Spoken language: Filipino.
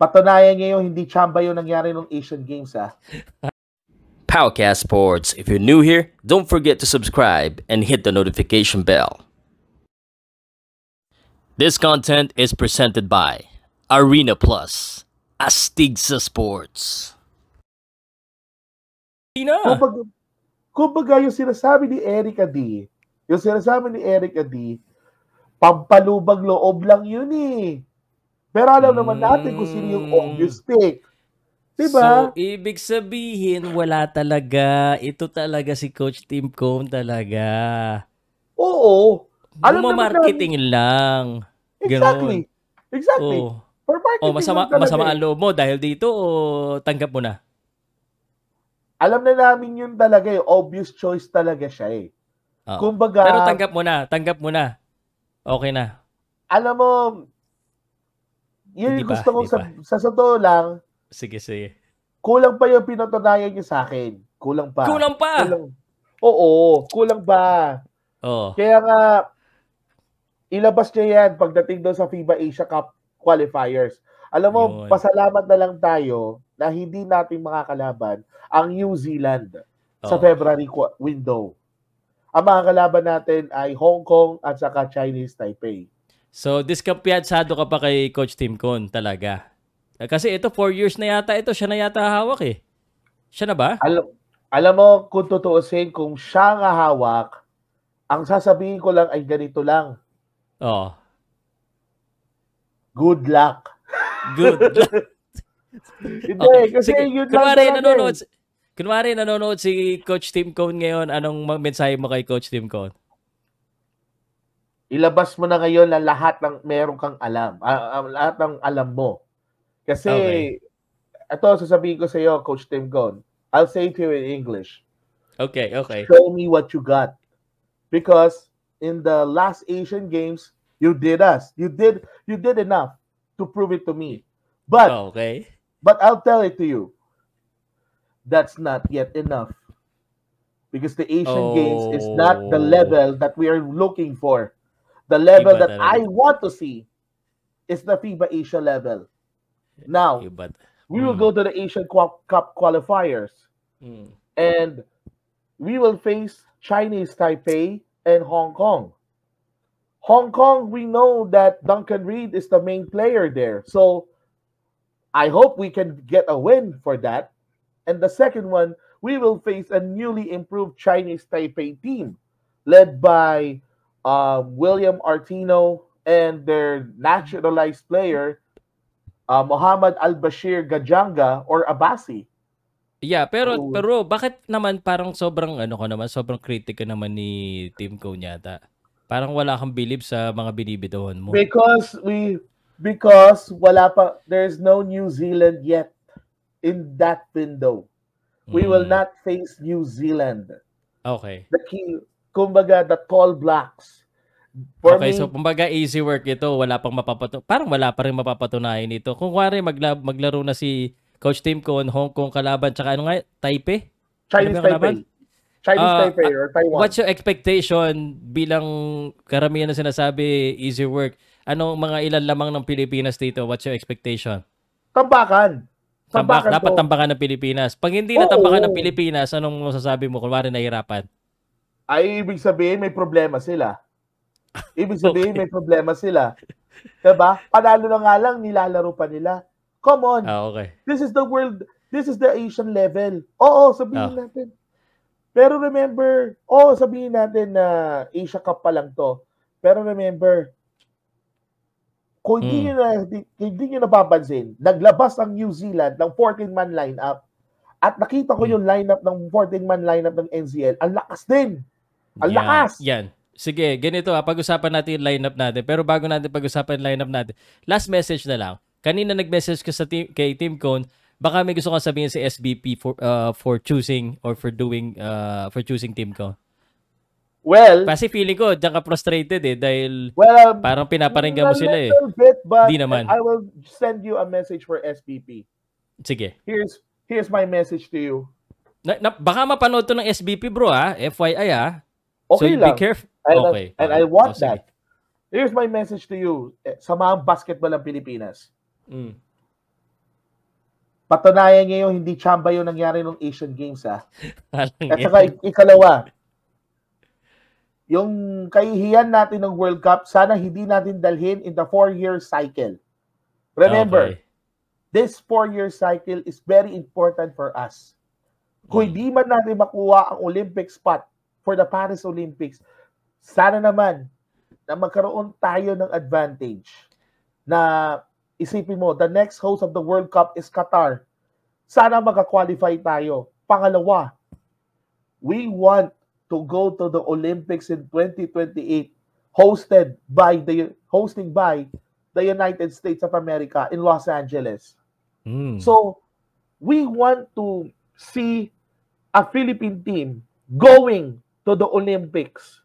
Patunayan niya yung hindi chamba yung nangyari nung Asian Games, ha? Powcast Sports. If you're new here, don't forget to subscribe and hit the notification bell. This content is presented by Arena Plus, Astig sa Sports. Ina. Kumbaga, kumbaga yung sinasabi ni Erica D, yung sinasabi ni Erica D, pampalubag loob lang yun eh. Pero alam naman hmm. natin kung sino yung obvious pick. Diba? So, ibig sabihin, wala talaga. Ito talaga si Coach Tim Cone talaga. Oo. Alam marketing lang. Exactly. Exactly. Oh. For marketing oh, masama, masama eh. ang loob mo dahil dito o oh, tanggap mo na? Alam na namin yun talaga eh. Obvious choice talaga siya eh. Oh. Kumbaga, Pero tanggap mo na. Tanggap mo na. Okay na. Alam mo, yun yung gusto kong sa, sa totoo lang. Sige, sige. Kulang pa yung pinatunayan niya sa akin. Kulang pa. Kulang pa? Kulang, oo, kulang pa. Oo. Oh. Kaya nga, ilabas niya yan pagdating doon sa FIBA Asia Cup qualifiers. Alam mo, Yun. pasalamat na lang tayo na hindi natin makakalaban ang New Zealand oh. sa February window. Ang mga kalaban natin ay Hong Kong at saka Chinese Taipei. So, diskampiyado ka pa kay Coach Tim Con talaga. Eh, kasi ito, four years na yata ito. Siya na yata hawak eh. Siya na ba? Alam, alam mo, kung tutuusin, kung siya nga hawak, ang sasabihin ko lang ay ganito lang. Oo. Oh. Good luck. Good luck. Hindi, okay. kasi Sige. yun kunwari, lang nanonood, eh. kunwari, nanonood si Coach Tim Cone ngayon, anong mensahe mo kay Coach Tim Cone? ilabas mo na ngayon na lahat ng meron kang alam. Uh, uh, lahat ng alam mo. Kasi, okay. ito, sasabihin ko sa iyo, Coach Tim Gon, I'll say to you in English. Okay, okay. Show me what you got. Because in the last Asian Games, you did us. You did you did enough to prove it to me. But oh, okay. But I'll tell it to you. That's not yet enough. Because the Asian oh. Games is not the oh. level that we are looking for. The level that, that I want to see is the FIBA Asia level. Now, but, we will mm. go to the Asian Cup qualifiers. Mm. And we will face Chinese Taipei and Hong Kong. Hong Kong, we know that Duncan Reed is the main player there. So I hope we can get a win for that. And the second one, we will face a newly improved Chinese Taipei team led by uh, William Artino and their naturalized player uh, Muhammad Al-Bashir Gajanga or Abasi. Yeah, pero so, pero bakit naman parang sobrang ano ko naman, sobrang kritika naman ni Team Ko yata. Parang wala kang believe sa mga binibitawan mo. Because we because wala pa there's no New Zealand yet in that window. We mm. will hmm. not face New Zealand. Okay. The key kumbaga the tall blacks. For okay, me, so kumbaga easy work ito, wala pang mapapatunayan. Parang wala pa rin mapapatunayan ito. Kung kuwari magla- maglaro na si Coach Tim ko Hong Kong kalaban, tsaka ano nga, Taipei? Chinese ano Taipei. Chinese uh, Taipei or Taiwan. What's your expectation bilang karamihan na sinasabi easy work? Anong mga ilan lamang ng Pilipinas dito? What's your expectation? Tambakan. Tambak, tambakan dapat tambakan ng Pilipinas. Pag hindi na tambakan ng Pilipinas, anong masasabi mo? Kunwari nahirapan ay ibig sabihin may problema sila. Ibig sabihin okay. may problema sila. 'Di ba? Panalo na nga lang, nilalaro pa nila. Come on. Ah, okay. This is the world, this is the Asian level. Oo, sabihin ah. natin. Pero remember, oo, sabihin natin na Asia Cup pa lang to. Pero remember, kung hindi mm. nyo na, hindi nyo napapansin, naglabas ang New Zealand ng 14-man lineup at nakita ko hmm. yung lineup ng 14-man lineup ng NCL, ang lakas din. Ang lakas! Yan. Sige, ganito ha. Ah, pag-usapan natin yung lineup natin. Pero bago natin pag-usapan yung lineup natin, last message na lang. Kanina nag-message ka sa team, kay Team Cone, baka may gusto kang sabihin si SBP for uh, for choosing or for doing uh, for choosing team ko. Well, kasi feeling ko diyan ka frustrated eh dahil well, um, parang pinaparinggan mo sila eh. Bit, but Di naman. I will send you a message for SBP. Sige. Here's here's my message to you. Na, na, baka mapanood to ng SBP bro ha, FYI ah. Okay so, lang. be careful. And, okay. I, and okay. I want oh, so, that. Sige. Here's my message to you. Eh, Samahan basketball ang Pilipinas. Mm. Patunayan niyo yung hindi chamba yung nangyari nung Asian Games, ha? At saka ikalawa, yung kahihiyan natin ng World Cup, sana hindi natin dalhin in the four-year cycle. Remember, okay. this four-year cycle is very important for us. Kung mm. hindi man natin makuha ang Olympic spot for the Paris Olympics, sana naman na magkaroon tayo ng advantage na isipin mo, the next host of the World Cup is Qatar. Sana magka-qualify tayo. Pangalawa, we want to go to the Olympics in 2028 hosted by the hosting by the United States of America in Los Angeles. Mm. So we want to see a Philippine team going to the Olympics